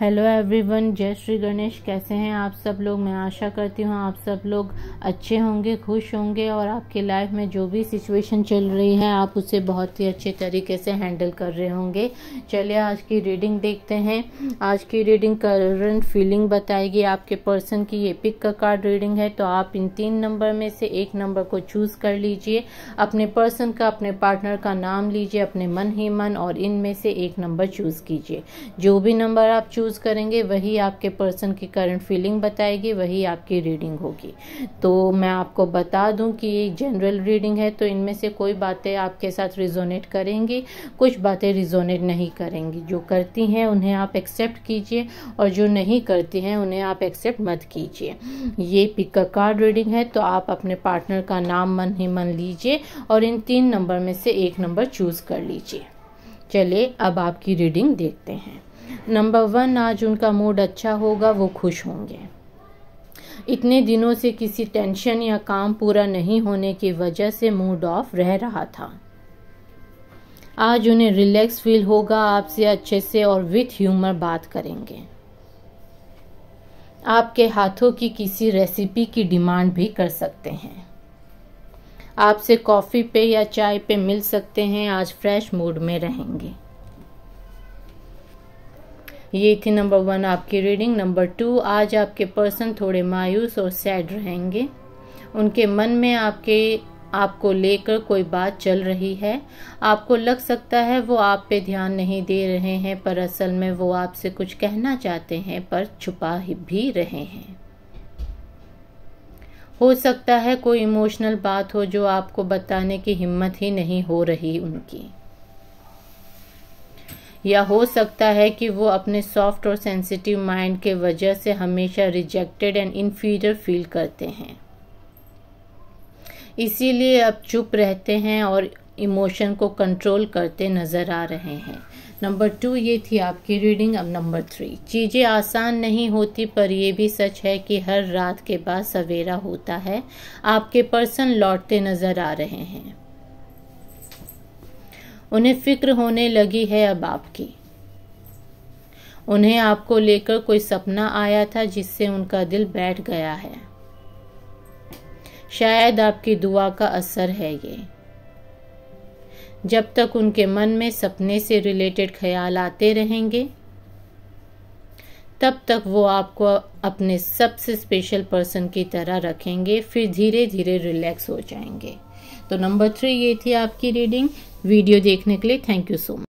hello everyone जय श्री गणेश कैसे हैं आप सब लोग मैं आशा करती हूँ आप सब लोग अच्छे होंगे खुश होंगे और आपके लाइफ में जो भी सिचुएशन चल रही है आप उसे बहुत ही अच्छे तरीके से हैंडल कर रहे होंगे चलिए आज की रीडिंग देखते हैं आज की रीडिंग करंट फीलिंग बताएगी आपके पर्सन की ये पिक का कार्ड रीडिंग है तो आप इन तीन नंबर में से एक नंबर को चूज़ कर लीजिए अपने पर्सन का अपने पार्टनर का नाम लीजिए अपने मन ही मन और इनमें से एक नंबर चूज़ कीजिए जो भी नंबर आप चूज़ यूज़ करेंगे वही आपके पर्सन की करंट फीलिंग बताएगी वही आपकी रीडिंग होगी तो मैं आपको बता दूं कि ये जनरल रीडिंग है तो इनमें से कोई बातें आपके साथ रिजोनेट करेंगी कुछ बातें रिजोनेट नहीं करेंगी जो करती हैं उन्हें आप एक्सेप्ट कीजिए और जो नहीं करती हैं उन्हें आप एक्सेप्ट मत कीजिए ये पिक कार्ड रीडिंग है तो आप अपने पार्टनर का नाम मन ही मन लीजिए और इन तीन नंबर में से एक नंबर चूज़ कर लीजिए चलिए अब आपकी रीडिंग देखते हैं नंबर वन आज उनका मूड अच्छा होगा वो खुश होंगे इतने दिनों से किसी टेंशन या काम पूरा नहीं होने की वजह से मूड ऑफ रह रहा था आज उन्हें रिलैक्स फील होगा आपसे अच्छे से और विथ ह्यूमर बात करेंगे आपके हाथों की किसी रेसिपी की डिमांड भी कर सकते हैं आपसे कॉफ़ी पे या चाय पे मिल सकते हैं आज फ्रेश मूड में रहेंगे ये थी नंबर वन आपकी रीडिंग नंबर टू आज आपके पर्सन थोड़े मायूस और सैड रहेंगे उनके मन में आपके आपको लेकर कोई बात चल रही है आपको लग सकता है वो आप पे ध्यान नहीं दे रहे हैं पर असल में वो आपसे कुछ कहना चाहते हैं पर छुपा भी रहे हैं हो सकता है कोई इमोशनल बात हो जो आपको बताने की हिम्मत ही नहीं हो रही उनकी या हो सकता है कि वो अपने सॉफ्ट और सेंसिटिव माइंड के वजह से हमेशा रिजेक्टेड एंड इनफीरियर फील करते हैं इसीलिए अब चुप रहते हैं और इमोशन को कंट्रोल करते नज़र आ रहे हैं नंबर टू ये थी आपकी रीडिंग अब नंबर थ्री चीज़ें आसान नहीं होती पर यह भी सच है कि हर रात के बाद सवेरा होता है आपके पर्सन लौटते नज़र आ रहे हैं उन्हें फिक्र होने लगी है अब आपकी उन्हें आपको लेकर कोई सपना आया था जिससे उनका दिल बैठ गया है शायद आपकी दुआ का असर है ये जब तक उनके मन में सपने से रिलेटेड ख्याल आते रहेंगे तब तक वो आपको अपने सबसे स्पेशल पर्सन की तरह रखेंगे फिर धीरे धीरे रिलैक्स हो जाएंगे तो नंबर थ्री ये थी आपकी रीडिंग वीडियो देखने के लिए थैंक यू सो मच